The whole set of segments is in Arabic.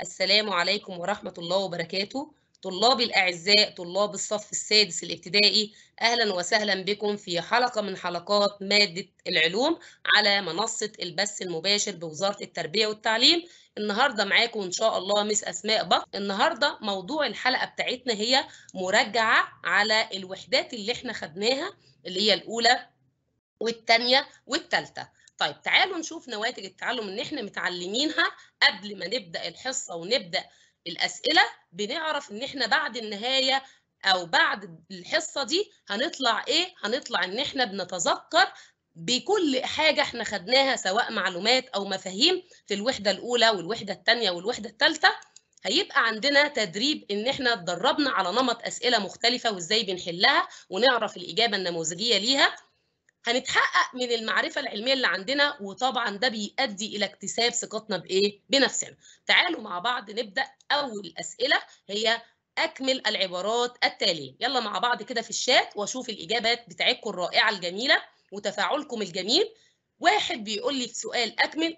السلام عليكم ورحمة الله وبركاته طلابي الأعزاء طلاب الصف السادس الابتدائي أهلا وسهلا بكم في حلقة من حلقات مادة العلوم على منصة البث المباشر بوزارة التربية والتعليم النهاردة معاكم إن شاء الله مس أسماء بط النهاردة موضوع الحلقة بتاعتنا هي مراجعة على الوحدات اللي احنا خدناها اللي هي الأولى والثانية والثالثة طيب تعالوا نشوف نواتج التعلم ان احنا متعلمينها قبل ما نبدا الحصه ونبدا الاسئله بنعرف ان احنا بعد النهايه او بعد الحصه دي هنطلع ايه هنطلع ان احنا بنتذكر بكل حاجه احنا خدناها سواء معلومات او مفاهيم في الوحده الاولى والوحده الثانيه والوحده الثالثه هيبقى عندنا تدريب ان احنا اتدربنا على نمط اسئله مختلفه وازاي بنحلها ونعرف الاجابه النموذجيه ليها هنتحقق من المعرفه العلميه اللي عندنا وطبعا ده بيؤدي الى اكتساب ثقتنا بايه بنفسنا تعالوا مع بعض نبدا اول اسئله هي اكمل العبارات التاليه يلا مع بعض كده في الشات واشوف الاجابات بتاعتكم الرائعه الجميله وتفاعلكم الجميل واحد بيقول لي في سؤال اكمل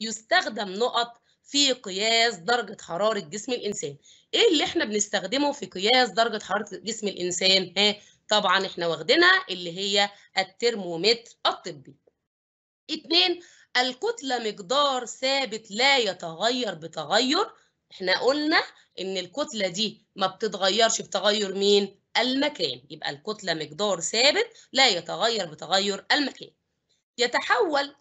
يستخدم نقط في قياس درجه حراره جسم الانسان ايه اللي احنا بنستخدمه في قياس درجه حراره جسم الانسان ها طبعا احنا واخدينها اللي هي الترمومتر الطبي اتنين الكتلة مقدار ثابت لا يتغير بتغير احنا قلنا ان الكتلة دي ما بتتغيرش بتغير مين المكان يبقى الكتلة مقدار ثابت لا يتغير بتغير المكان يتحول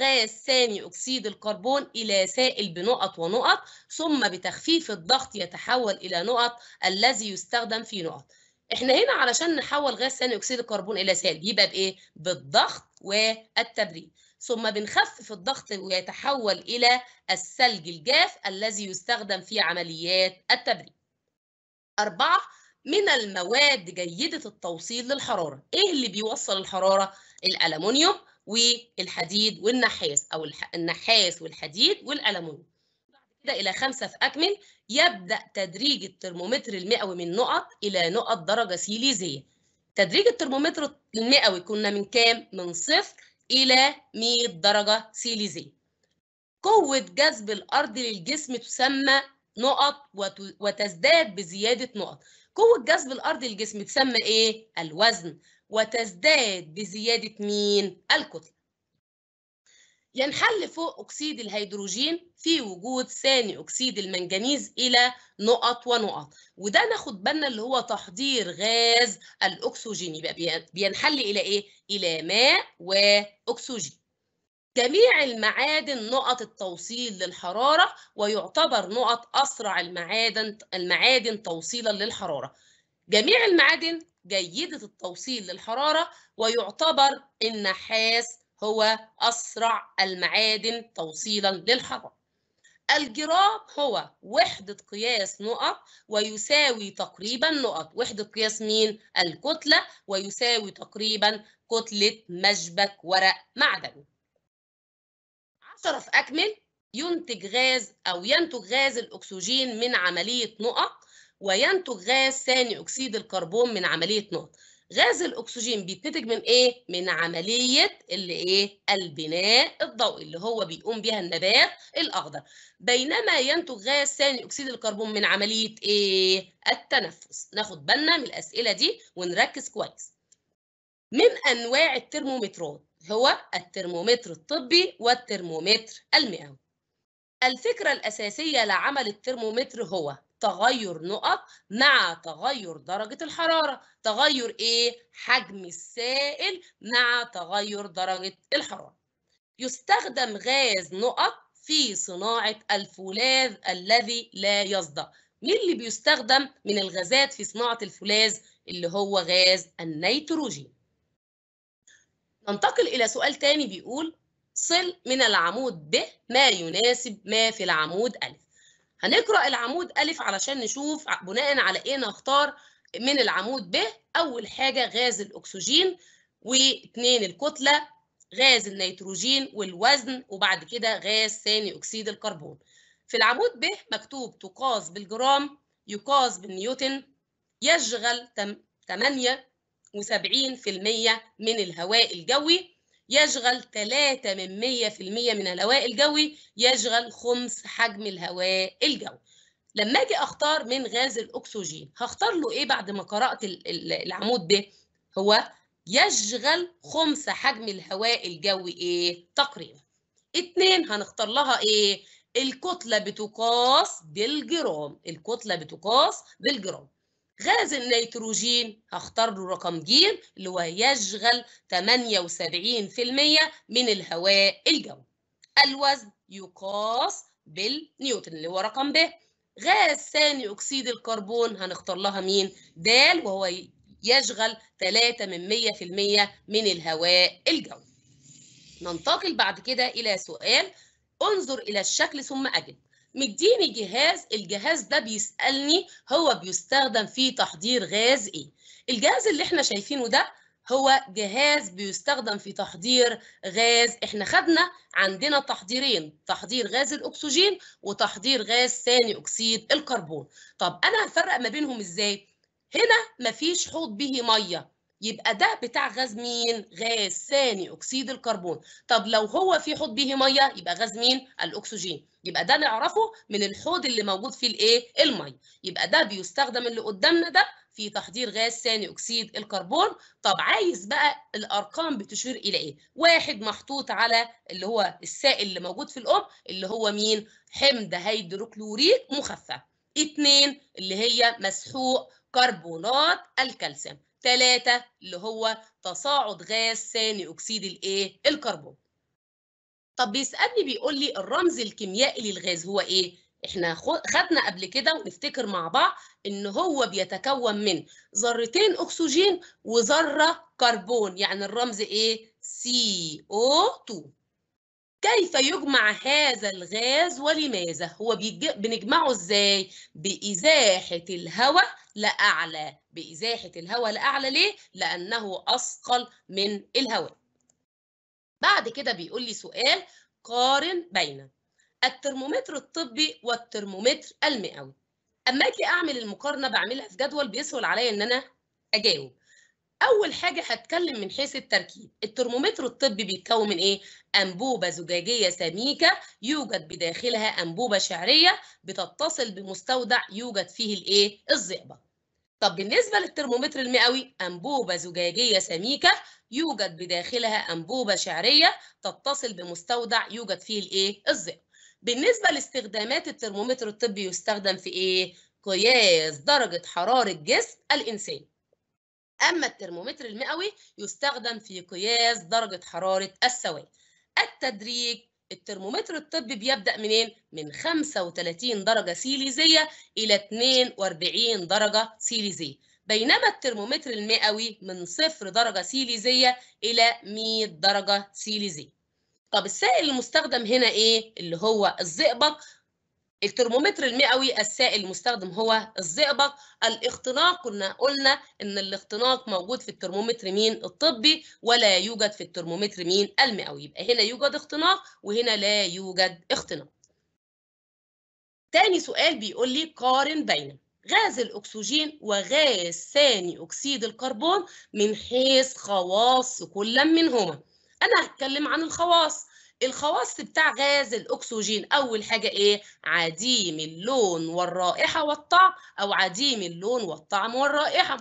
غاز ثاني أكسيد الكربون إلى سائل بنقط ونقط ثم بتخفيف الضغط يتحول إلى نقط الذي يستخدم في نقط احنا هنا علشان نحول غاز ثاني اكسيد الكربون الى سائل يبقى بايه بالضغط والتبريد ثم بنخفف الضغط ويتحول الى الثلج الجاف الذي يستخدم في عمليات التبريد أربعة من المواد جيدة التوصيل للحرارة إيه اللي بيوصل الحرارة؟ الألمونيوم والحديد والنحاس أو النحاس والحديد والألمونيوم بعد كده إلى خمسة في أكمل يبدأ تدريج الترمومتر المئوي من نقط إلى نقط درجة سيليزية تدريج الترمومتر المئوي كنا من كام؟ من صفر إلى 100 درجة سيليزية قوة جذب الأرض للجسم تسمى نقط وتزداد بزيادة نقط قوة جذب الأرض للجسم تسمى إيه؟ الوزن وتزداد بزيادة مين؟ الكتلة ينحل فوق أكسيد الهيدروجين في وجود ثاني أكسيد المنجنيز إلى نقط ونقط وده ناخد بالنا اللي هو تحضير غاز الأكسجين يبقى بينحل إلى إيه؟ إلى ماء وأكسجين جميع المعادن نقط التوصيل للحرارة ويعتبر نقط أسرع المعادن المعادن توصيلا للحرارة جميع المعادن جيدة التوصيل للحرارة ويعتبر النحاس هو أسرع المعادن توصيلا للحجر الجرام هو وحدة قياس نقط ويساوي تقريبا نقط وحدة قياس مين؟ الكتلة ويساوي تقريبا كتلة مشبك ورق معدني عشرة في أكمل ينتج غاز أو ينتج غاز الأكسجين من عملية نقط وينتج غاز ثاني أكسيد الكربون من عملية نقط غاز الأكسجين بيتنتج من إيه؟ من عملية اللي إيه؟ البناء الضوئي اللي هو بيقوم بها النبات الأخضر بينما ينتج غاز ثاني أكسيد الكربون من عملية إيه؟ التنفس ناخد بالنا من الأسئلة دي ونركز كويس من أنواع الترمومترات هو الترمومتر الطبي والترمومتر المئوي الفكرة الأساسية لعمل الترمومتر هو تغير نقط مع تغير درجة الحرارة تغير إيه؟ حجم السائل مع تغير درجة الحرارة يستخدم غاز نقط في صناعة الفولاذ الذي لا يصدق مين اللي بيستخدم من الغازات في صناعة الفولاذ اللي هو غاز النيتروجين ننتقل إلى سؤال تاني بيقول صل من العمود ب ما يناسب ما في العمود أ هنقرأ العمود ألف علشان نشوف بناء على إيه نختار من العمود ب أول حاجة غاز الأكسجين واثنين الكتلة غاز النيتروجين والوزن وبعد كده غاز ثاني أكسيد الكربون في العمود ب مكتوب تقاس بالجرام يقاس بالنيوتن يشغل 78% من الهواء الجوي يشغل 3 من 100% من الهواء الجوي يشغل خمس حجم الهواء الجوي لما اجي اختار من غاز الاكسجين هختار له ايه بعد ما قرات العمود ده هو يشغل خمس حجم الهواء الجوي ايه تقريبا اتنين هنختار لها ايه الكتله بتقاس بالجرام الكتله بتقاس بالجرام غاز النيتروجين هختار له رقم ج اللي هو يشغل 78% من الهواء الجوي الوزن يقاس بالنيوتن اللي هو رقم ب غاز ثاني اكسيد الكربون هنختار لها مين د وهو يشغل 3 من 100% من الهواء الجوي ننتقل بعد كده الى سؤال انظر الى الشكل ثم اجب مديني جهاز الجهاز ده بيسألني هو بيستخدم في تحضير غاز ايه الجهاز اللي احنا شايفينه ده هو جهاز بيستخدم في تحضير غاز احنا خدنا عندنا تحضيرين تحضير غاز الاكسجين وتحضير غاز ثاني اكسيد الكربون طب انا هفرق ما بينهم ازاي هنا مفيش حوض به ميه يبقى ده بتاع غاز مين؟ غاز ثاني أكسيد الكربون طب لو هو في حوض به مية يبقى غاز مين؟ الأكسجين يبقى ده نعرفه من الحوض اللي موجود فيه الايه؟ المية يبقى ده بيستخدم اللي قدامنا ده في تحضير غاز ثاني أكسيد الكربون طب عايز بقى الأرقام بتشير إلى إيه؟ واحد محطوط على اللي هو السائل اللي موجود في الأم اللي هو مين؟ حمض هيدروكلوريك مخفف اثنين اللي هي مسحوق كربونات الكالسيوم ثلاثة اللي هو تصاعد غاز ثاني أكسيد الإيه؟ الكربون. طب بيسألني بيقول لي الرمز الكيميائي للغاز هو إيه؟ إحنا خدنا قبل كده ونفتكر مع بعض إن هو بيتكون من ذرتين أكسجين وذرة كربون، يعني الرمز إيه؟ CO2. كيف يجمع هذا الغاز ولماذا؟ هو بنجمعه ازاي؟ بإزاحة الهواء لأعلى بإزاحة الهواء لأعلى ليه؟ لأنه أثقل من الهواء بعد كده بيقول لي سؤال قارن بين الترمومتر الطبي والترمومتر المئوي اما اجي اعمل المقارنه بعملها في جدول بيسهل عليا ان انا اجاوب اول حاجه هتكلم من حيث التركيب الترمومتر الطبي بيتكون من ايه انبوبه زجاجيه سميكه يوجد بداخلها انبوبه شعريه بتتصل بمستودع يوجد فيه الايه الزئبق طب بالنسبة للترمومتر المئوي أنبوبة زجاجية سميكة يوجد بداخلها أنبوبة شعرية تتصل بمستودع يوجد فيه الإيه؟ الزئ. بالنسبة لاستخدامات الترمومتر الطبي يستخدم في إيه؟ قياس درجة حرارة جسم الإنسان. أما الترمومتر المئوي يستخدم في قياس درجة حرارة السوائل. التدريج الترمومتر الطبي بيبدأ منين؟ من 35 درجة سيليزية إلى 42 درجة سيليزية بينما الترمومتر المئوي من صفر درجة سيليزية إلى 100 درجة سيليزية طب السائل المستخدم هنا إيه؟ اللي هو الزئبق الترمومتر المئوي السائل المستخدم هو الزئبق الاختناق كنا قلنا ان الاختناق موجود في الترمومتر مين الطبي ولا يوجد في الترمومتر مين المئوي يبقى هنا يوجد اختناق وهنا لا يوجد اختناق تاني سؤال بيقول لي قارن بين غاز الأكسجين وغاز ثاني أكسيد الكربون من حيث خواص كل منهما أنا هتكلم عن الخواص الخواص بتاع غاز الأكسجين أول حاجة إيه؟ عديم اللون والرائحة والطعم أو عديم اللون والطعم والرائحة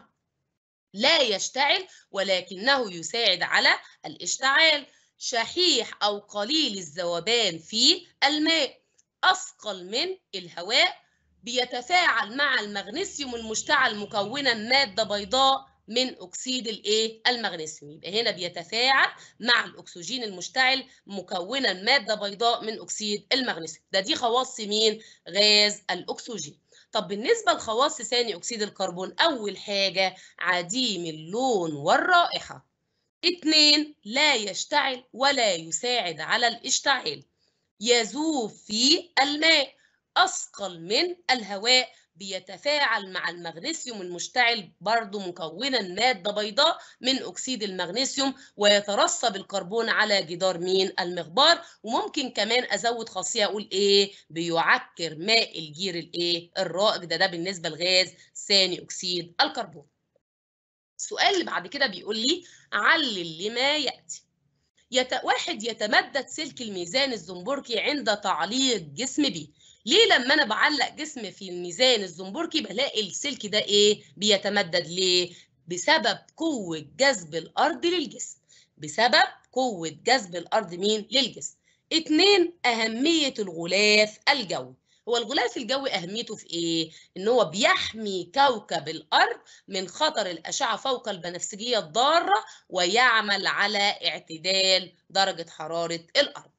لا يشتعل ولكنه يساعد على الاشتعال شحيح أو قليل الذوبان في الماء أثقل من الهواء بيتفاعل مع المغنيسيوم المشتعل مكونا مادة بيضاء من اكسيد الايه المغنيسيوم يبقى هنا بيتفاعل مع الاكسجين المشتعل مكونا ماده بيضاء من اكسيد المغنيسيوم ده دي خواص مين غاز الاكسجين طب بالنسبه لخواص ثاني اكسيد الكربون اول حاجه عديم اللون والرائحه اتنين لا يشتعل ولا يساعد على الاشتعال يذوب في الماء اثقل من الهواء بيتفاعل مع المغنيسيوم المشتعل برضه مكونا مادة بيضاء من أكسيد المغنيسيوم ويترسب الكربون على جدار مين المغبار وممكن كمان أزود خاصية أقول إيه بيعكر ماء الجير الإيه الرائج ده ده بالنسبة لغاز ثاني أكسيد الكربون السؤال اللي بعد كده بيقول لي علل لما يأتي يت... واحد يتمدد سلك الميزان الزنبركي عند تعليق جسم بي ليه لما انا بعلق جسم في الميزان الزنبركي بلاقي السلك ده ايه بيتمدد ليه بسبب قوه جذب الارض للجسم بسبب قوه جذب الارض مين للجسم اتنين اهميه الغلاف الجوي هو الغلاف الجوي اهميته في ايه ان هو بيحمي كوكب الارض من خطر الاشعه فوق البنفسجيه الضاره ويعمل على اعتدال درجه حراره الارض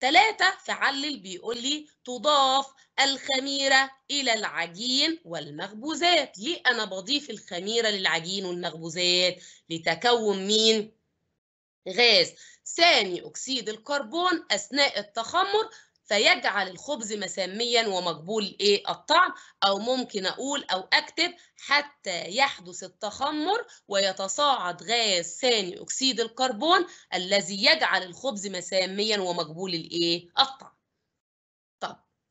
ثلاثة فعلل بيقول لي تضاف الخميرة إلى العجين والمخبوزات ليه أنا بضيف الخميرة للعجين والمخبوزات لتكون مين؟ غاز ثاني أكسيد الكربون أثناء التخمر فيجعل الخبز مسميا ومقبول ايه الطعم او ممكن اقول او اكتب حتى يحدث التخمر ويتصاعد غاز ثاني اكسيد الكربون الذي يجعل الخبز مسميا ومقبول الايه الطعم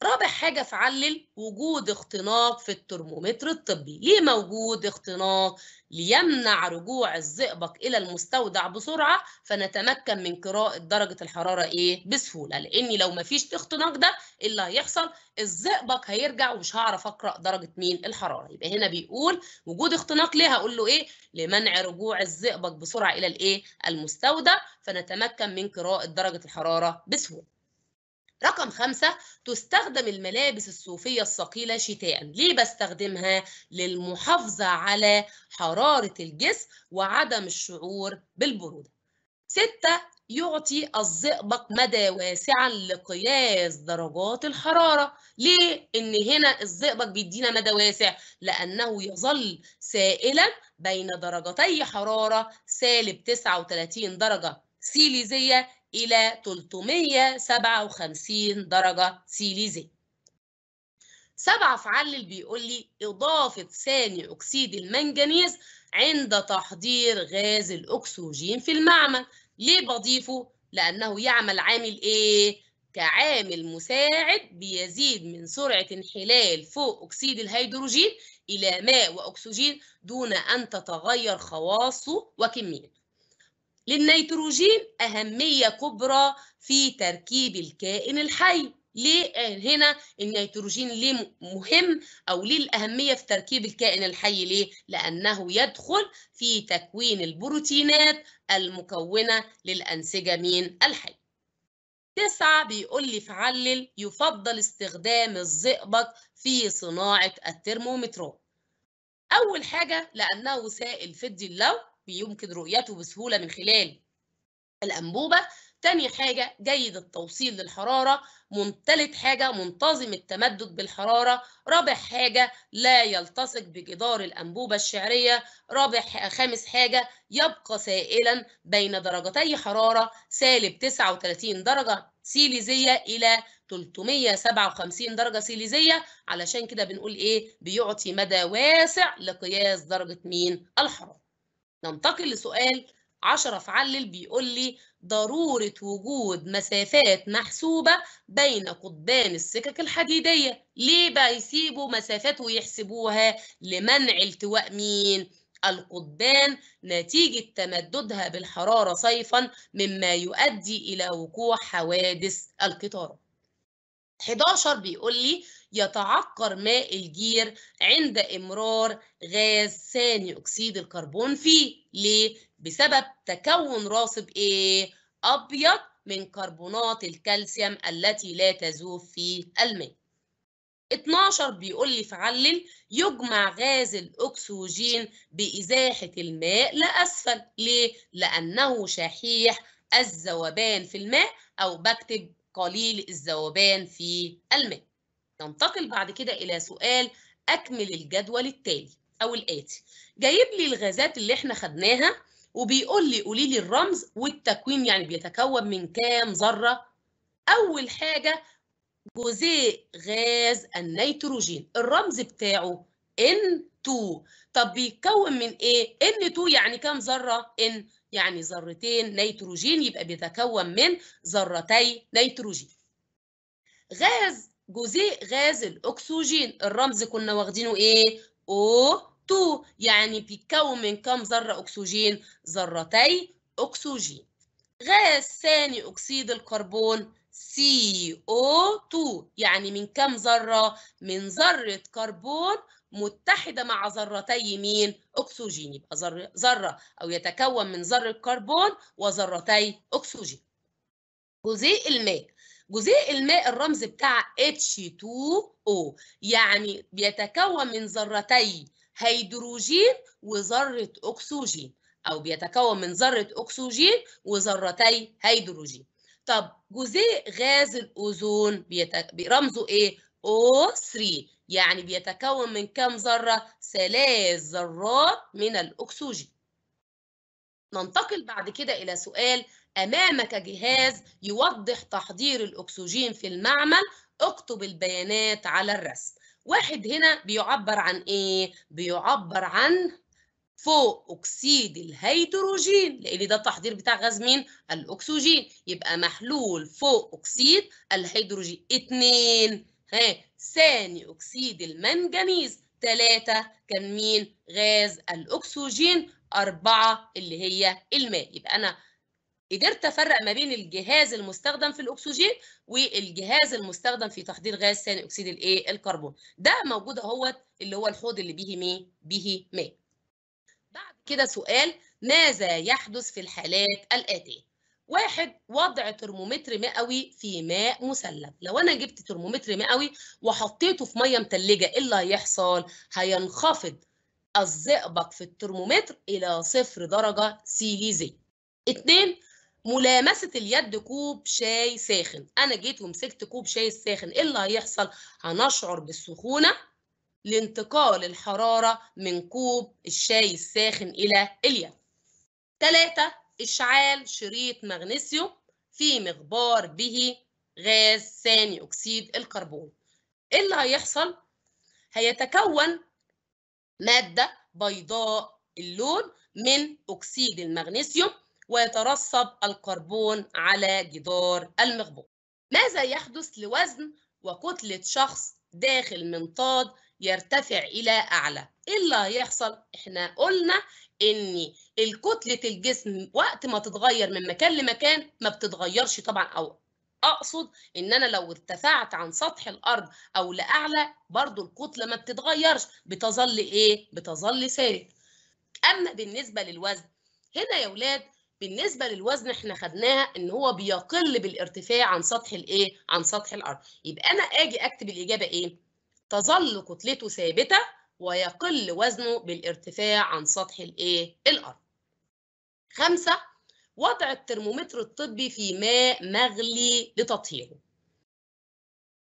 رابع حاجة في علل وجود اختناق في الترمومتر الطبي ليه موجود اختناق؟ ليمنع رجوع الزئبق إلى المستودع بسرعة فنتمكن من قراءة درجة الحرارة إيه؟ بسهولة لأن لو مفيش اختناق ده إيه اللي هيحصل الزئبق هيرجع ومش هعرف أقرأ درجة مين؟ الحرارة يبقى هنا بيقول وجود اختناق ليه؟ هقول له إيه؟ لمنع رجوع الزئبق بسرعة إلى الإيه؟ المستودع فنتمكن من قراءة درجة الحرارة بسهولة رقم خمسة تستخدم الملابس الصوفية الثقيلة شتاء ليه بستخدمها؟ للمحافظة على حرارة الجسم وعدم الشعور بالبرودة ستة يعطي الزئبق مدى واسعا لقياس درجات الحرارة ليه؟ إن هنا الزئبق بيدينا مدى واسع لأنه يظل سائلا بين درجتي حرارة سالب 39 درجة سيليزية إلى 357 درجة سيليزي سبعة فعلل بيقول لي إضافة ثاني أكسيد المنجنيز عند تحضير غاز الأكسجين في المعمل ليه بضيفه؟ لأنه يعمل عامل إيه؟ كعامل مساعد بيزيد من سرعة انحلال فوق أكسيد الهيدروجين إلى ماء وأكسجين دون أن تتغير خواصه وكميته للنيتروجين أهمية كبرى في تركيب الكائن الحي ليه آه، هنا النيتروجين ليه مهم او ليه الاهميه في تركيب الكائن الحي ليه لانه يدخل في تكوين البروتينات المكونه للانسجه من الحي تسعة بيقول لي فعلل يفضل استخدام الزئبق في صناعة الترمومترات أول حاجة لأنه سائل فضي اللون بيمكن رؤيته بسهولة من خلال الأنبوبة تاني حاجة جيد التوصيل للحرارة منتلت حاجة منتظم التمدد بالحرارة رابع حاجة لا يلتصق بجدار الأنبوبة الشعرية رابع خامس حاجة يبقى سائلا بين درجتي حرارة سالب 39 درجة سيليزية إلى 357 درجة سيليزية علشان كده بنقول إيه بيعطي مدى واسع لقياس درجة مين الحرارة ننتقل لسؤال 10 فعلل بيقول لي ضرورة وجود مسافات محسوبة بين قطبان السكك الحديدية ليه بقى يسيبوا مسافات ويحسبوها لمنع التواء مين؟ القضبان نتيجة تمددها بالحرارة صيفا مما يؤدي إلى وقوع حوادث القطارات 11 بيقول لي يتعقر ماء الجير عند إمرار غاز ثاني أكسيد الكربون فيه ليه؟ بسبب تكون راسب إيه؟ أبيض من كربونات الكالسيوم التي لا تذوب في الماء 12 بيقول لي فعلل يجمع غاز الأكسجين بإزاحة الماء لأسفل ليه؟ لأنه شحيح الذوبان في الماء أو بكتب قليل الذوبان في الماء ننتقل بعد كده إلى سؤال أكمل الجدول التالي أو الآتي جايب لي الغازات اللي احنا خدناها وبيقول لي قولي لي الرمز والتكوين يعني بيتكون من كام ذرة أول حاجة جزيء غاز النيتروجين الرمز بتاعه N2 طب بيتكون من ايه N2 يعني كام ذرة N يعني ذرتين نيتروجين يبقى بيتكون من ذرتي نيتروجين غاز جزيء غاز الاكسجين الرمز كنا واخدينه ايه O2 يعني بيتكون من كم ذره اكسجين ذرتي اكسجين غاز ثاني اكسيد الكربون CO2 يعني من كم ذره من ذره كربون متحده مع ذرتي مين اكسجين يبقى ذره ذره او يتكون من ذره كربون وذرتي اكسجين جزيء الماء جزيء الماء الرمز بتاع H2O يعني بيتكون من ذرتي هيدروجين وذرة أكسجين أو بيتكون من ذرة أكسجين وذرتي هيدروجين طب جزيء غاز الأوزون بيتك... رمزه إيه؟ O3 يعني بيتكون من كام ذرة؟ ثلاث ذرات من الأكسجين ننتقل بعد كده إلى سؤال أمامك جهاز يوضح تحضير الأكسجين في المعمل اكتب البيانات على الرسم واحد هنا بيعبر عن إيه؟ بيعبر عن فوق أكسيد الهيدروجين لأن ده التحضير بتاع غاز مين؟ الأكسجين يبقى محلول فوق أكسيد الهيدروجين اتنين ها ثاني أكسيد المنجنيز ثلاثة كان مين؟ غاز الأكسجين أربعة اللي هي الماء يبقى أنا قدرت أفرق ما بين الجهاز المستخدم في الأكسجين والجهاز المستخدم في تحضير غاز ثاني أكسيد الإيه الكربون ده موجود أهوت اللي هو الحوض اللي بيه ميه بيه ماء بعد كده سؤال ماذا يحدث في الحالات الآتية واحد وضع ترمومتر مئوي في ماء مسلب لو انا جبت ترمومتر مئوي وحطيته في ميه متلجه ايه اللي هيحصل هينخفض الزئبق في الترمومتر إلى صفر درجة سيليزية. اتنين ملامسة اليد كوب شاي ساخن أنا جيت ومسكت كوب شاي الساخن إيه اللي هيحصل؟ هنشعر بالسخونة لانتقال الحرارة من كوب الشاي الساخن إلى اليد تلاتة إشعال شريط مغنيسيوم في مغبار به غاز ثاني أكسيد الكربون إيه اللي هيحصل؟ هيتكون مادة بيضاء اللون من أكسيد المغنيسيوم ويترصب الكربون على جدار المغبوط. ماذا يحدث لوزن وكتلة شخص داخل منطاد يرتفع إلى أعلى إيه اللي هيحصل؟ إحنا قلنا إن الكتلة الجسم وقت ما تتغير من مكان لمكان ما بتتغيرش طبعا أو اقصد ان انا لو ارتفعت عن سطح الارض او لاعلى برضو الكتله ما بتتغيرش بتظل ايه بتظل ثابت اما بالنسبه للوزن هنا يا ولاد بالنسبه للوزن احنا خدناها ان هو بيقل بالارتفاع عن سطح الايه عن سطح الارض يبقى انا اجي اكتب الاجابه ايه تظل كتلته ثابته ويقل وزنه بالارتفاع عن سطح الايه الارض خمسة وضع الترمومتر الطبي في ماء مغلي لتطهيره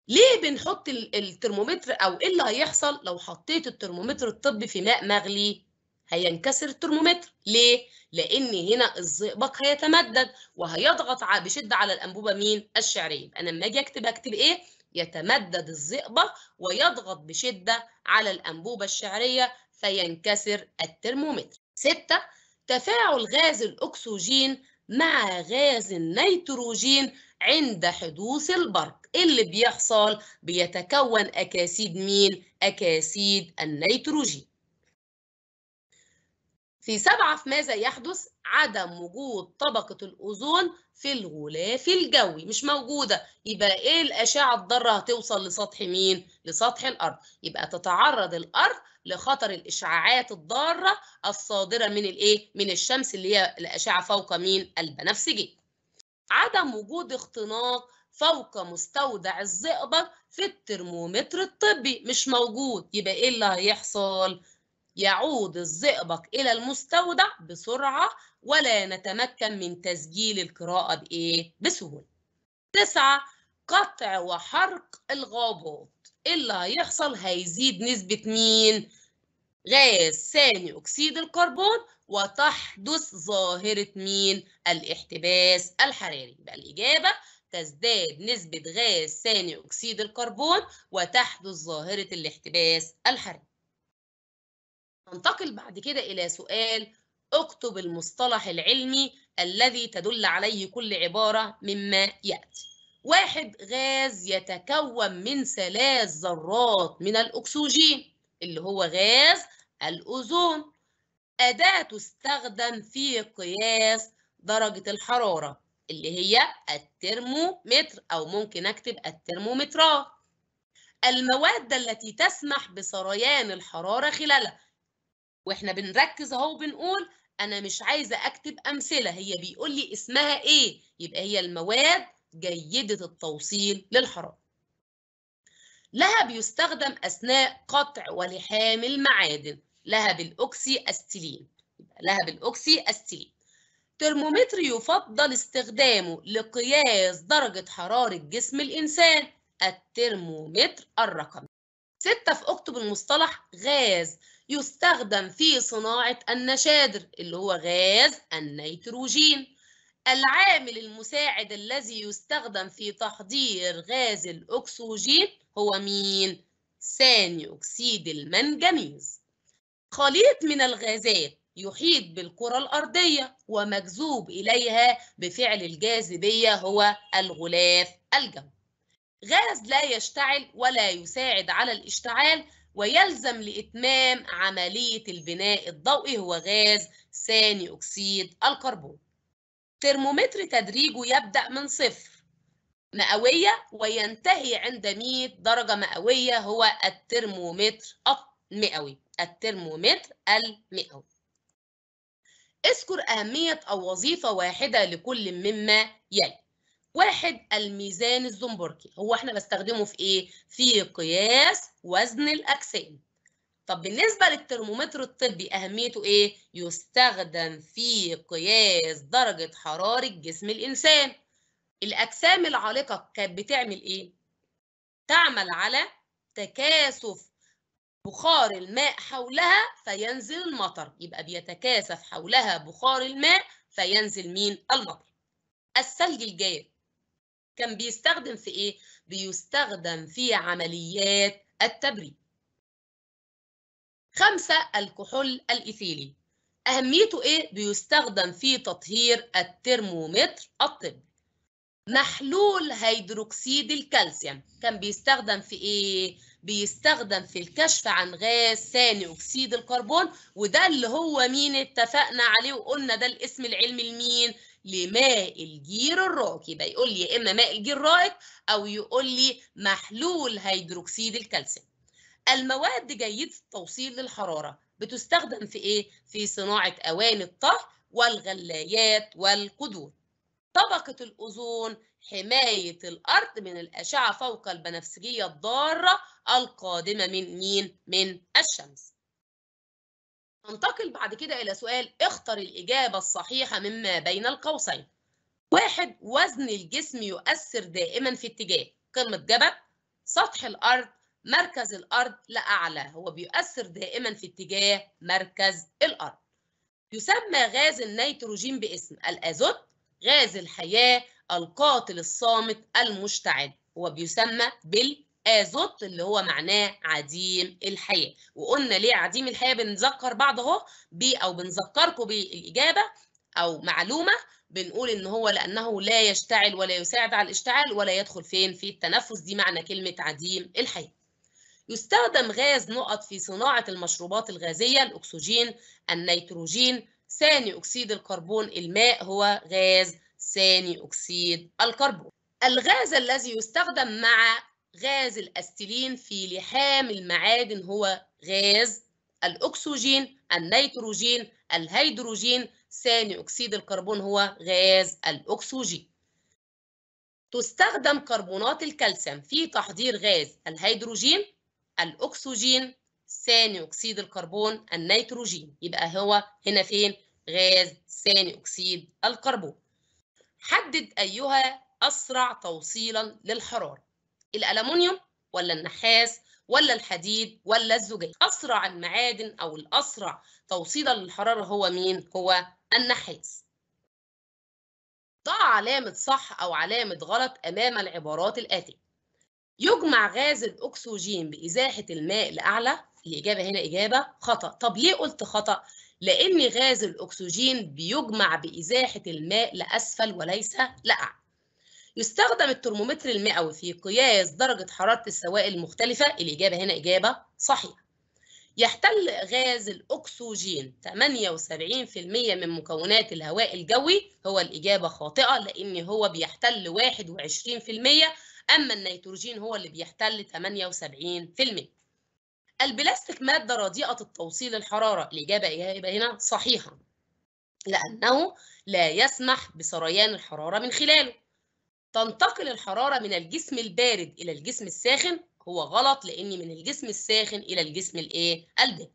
ليه بنحط الترمومتر او ايه اللي هيحصل لو حطيت الترمومتر الطبي في ماء مغلي هينكسر الترمومتر ليه لان هنا الزئبق هيتمدد وهيضغط بشده على الانبوبه مين الشعريه انا لما اجي اكتب اكتب ايه يتمدد الزئبق ويضغط بشده على الانبوبه الشعريه فينكسر الترمومتر ستة تفاعل غاز الأكسجين مع غاز النيتروجين عند حدوث البرق اللي بيحصل بيتكون أكاسيد مين؟ أكاسيد النيتروجين في سبعة في ماذا يحدث؟ عدم وجود طبقة الأوزون في الغلاف الجوي مش موجودة يبقى إيه الأشعة الضارة هتوصل لسطح مين؟ لسطح الأرض يبقى تتعرض الأرض لخطر الإشعاعات الضارة الصادرة من الإيه؟ من الشمس اللي هي الأشعة فوق مين؟ البنفسجي. عدم وجود اختناق فوق مستودع الزئبق في الترمومتر الطبي مش موجود يبقى ايه اللي هيحصل يعود الزئبق الى المستودع بسرعه ولا نتمكن من تسجيل القراءه بايه بسهوله تسعة قطع وحرق الغابات إيه اللي هيحصل هيزيد نسبه مين غاز ثاني أكسيد الكربون وتحدث ظاهرة مين؟ الاحتباس الحراري يبقى الإجابة تزداد نسبة غاز ثاني أكسيد الكربون وتحدث ظاهرة الاحتباس الحراري ننتقل بعد كده إلى سؤال اكتب المصطلح العلمي الذي تدل عليه كل عبارة مما يأتي واحد غاز يتكون من ثلاث ذرات من الأكسجين اللي هو غاز الأوزون أداة تستخدم في قياس درجة الحرارة اللي هي الترمومتر أو ممكن أكتب الترمومترات المواد التي تسمح بسريان الحرارة خلالها وإحنا بنركز أهو بنقول أنا مش عايزة أكتب أمثلة هي بيقول لي اسمها إيه يبقى هي المواد جيدة التوصيل للحرارة لها بيستخدم أثناء قطع ولحام المعادن لها الأوكسي أستيلين لها الأوكسي أستيلين ترمومتر يفضل استخدامه لقياس درجة حرارة جسم الإنسان الترمومتر الرقمي ستة في اكتب المصطلح غاز يستخدم في صناعة النشادر اللي هو غاز النيتروجين العامل المساعد الذي يستخدم في تحضير غاز الأكسجين هو مين؟ ثاني أكسيد المنجنيز خليط من الغازات يحيط بالكرة الأرضية ومجذوب إليها بفعل الجاذبية هو الغلاف الجوي غاز لا يشتعل ولا يساعد على الاشتعال ويلزم لإتمام عملية البناء الضوئي هو غاز ثاني أكسيد الكربون ترمومتر تدريجه يبدأ من صفر مئوية وينتهي عند 100 درجة مئوية هو الترمومتر المئوي الترمومتر المئوي اذكر أهمية أو وظيفة واحدة لكل مما يلي واحد الميزان الزنبركي هو احنا بستخدمه في ايه؟ في قياس وزن الأجسام طب بالنسبة للترمومتر الطبي أهميته إيه؟ يستخدم في قياس درجة حرارة جسم الإنسان. الأجسام العالقة كانت بتعمل إيه؟ تعمل على تكاثف بخار الماء حولها فينزل المطر، يبقى بيتكاثف حولها بخار الماء فينزل مين؟ المطر. الثلج الجاف كان بيستخدم في إيه؟ بيستخدم في عمليات التبريد. خمسة الكحول الإيثيلي أهميته إيه؟ بيستخدم في تطهير الترمومتر الطبي محلول هيدروكسيد الكالسيوم كان بيستخدم في ايه بيستخدم في الكشف عن غاز ثاني اكسيد الكربون وده اللي هو مين اتفقنا عليه وقلنا ده الاسم العلمي لمين لماء الجير الرائق يبقى يقول لي يا اما ماء الجير الرائق او يقول لي محلول هيدروكسيد الكالسيوم المواد جيدة التوصيل للحرارة بتستخدم في إيه؟ في صناعة أواني الطهي والغلايات والقدور طبقة الأوزون حماية الأرض من الأشعة فوق البنفسجية الضارة القادمة من مين؟ من الشمس ننتقل بعد كده إلى سؤال اختر الإجابة الصحيحة مما بين القوسين واحد وزن الجسم يؤثر دائما في اتجاه قمة جبل سطح الأرض مركز الأرض لأعلى هو بيؤثر دائما في اتجاه مركز الأرض يسمى غاز النيتروجين باسم الأزوت غاز الحياة القاتل الصامت المشتعل هو بيسمى بالازوت اللي هو معناه عديم الحياه وقلنا ليه عديم الحياه بنذكر بعض اهو او بنذكركم بالإجابة او معلومه بنقول ان هو لانه لا يشتعل ولا يساعد على الاشتعال ولا يدخل فين في التنفس دي معنى كلمه عديم الحياه يستخدم غاز نقط في صناعة المشروبات الغازية الأكسجين النيتروجين ثاني أكسيد الكربون الماء هو غاز ثاني أكسيد الكربون الغاز الذي يستخدم مع غاز الأستيلين في لحام المعادن هو غاز الأكسجين النيتروجين الهيدروجين ثاني أكسيد الكربون هو غاز الأكسجين تستخدم كربونات الكالسيوم في تحضير غاز الهيدروجين الأكسجين ثاني أكسيد الكربون النيتروجين يبقى هو هنا فين غاز ثاني أكسيد الكربون حدد أيها أسرع توصيلا للحرارة الألمونيوم ولا النحاس ولا الحديد ولا الزجاج أسرع المعادن أو الأسرع توصيلا للحرارة هو مين؟ هو النحاس ضع علامة صح أو علامة غلط أمام العبارات الآتية يجمع غاز الأكسجين بإزاحة الماء لأعلى الإجابة هنا إجابة خطأ طب ليه قلت خطأ؟ لأن غاز الأكسجين بيجمع بإزاحة الماء لأسفل وليس لأعلى يستخدم الترمومتر المئوي في قياس درجة حرارة السوائل المختلفة الإجابة هنا إجابة صحيحة يحتل غاز الأكسجين 78% من مكونات الهواء الجوي هو الإجابة خاطئة لأن هو بيحتل 21% أما النيتروجين هو اللي بيحتل 78%. البلاستيك مادة رديئة التوصيل الحرارة الإجابة إيه؟ يبقى هنا صحيحة لأنه لا يسمح بسريان الحرارة من خلاله تنتقل الحرارة من الجسم البارد إلى الجسم الساخن هو غلط لأن من الجسم الساخن إلى الجسم الإيه؟ البارد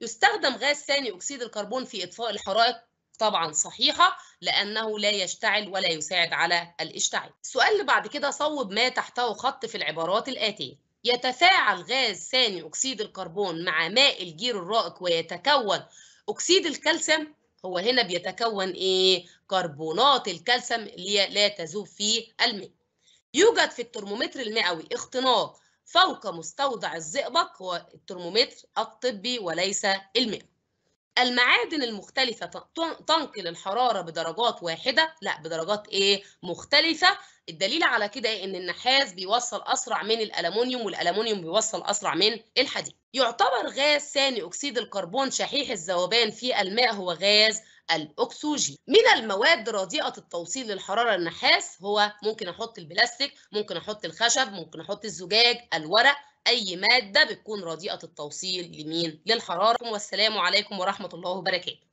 يستخدم غاز ثاني أكسيد الكربون في إطفاء الحرائق طبعا صحيحة لأنه لا يشتعل ولا يساعد على الاشتعال السؤال اللي بعد كده صوب ما تحته خط في العبارات الآتية يتفاعل غاز ثاني أكسيد الكربون مع ماء الجير الرائق ويتكون أكسيد الكالسيوم هو هنا بيتكون إيه؟ كربونات الكالسيوم اللي لا تذوب في الماء. يوجد في الترمومتر المئوي اختناق فوق مستودع الزئبق هو الترمومتر الطبي وليس المئوي. المعادن المختلفة تنقل الحرارة بدرجات واحدة لا بدرجات ايه مختلفة الدليل على كده ايه ان النحاس بيوصل اسرع من الالومنيوم والالومنيوم بيوصل اسرع من الحديد يعتبر غاز ثاني اكسيد الكربون شحيح الذوبان في الماء هو غاز الاكسجين من المواد رديئه التوصيل للحراره النحاس هو ممكن احط البلاستيك ممكن احط الخشب ممكن احط الزجاج الورق أي مادة بتكون رديئة التوصيل لمين؟ للحرارة والسلام عليكم ورحمة الله وبركاته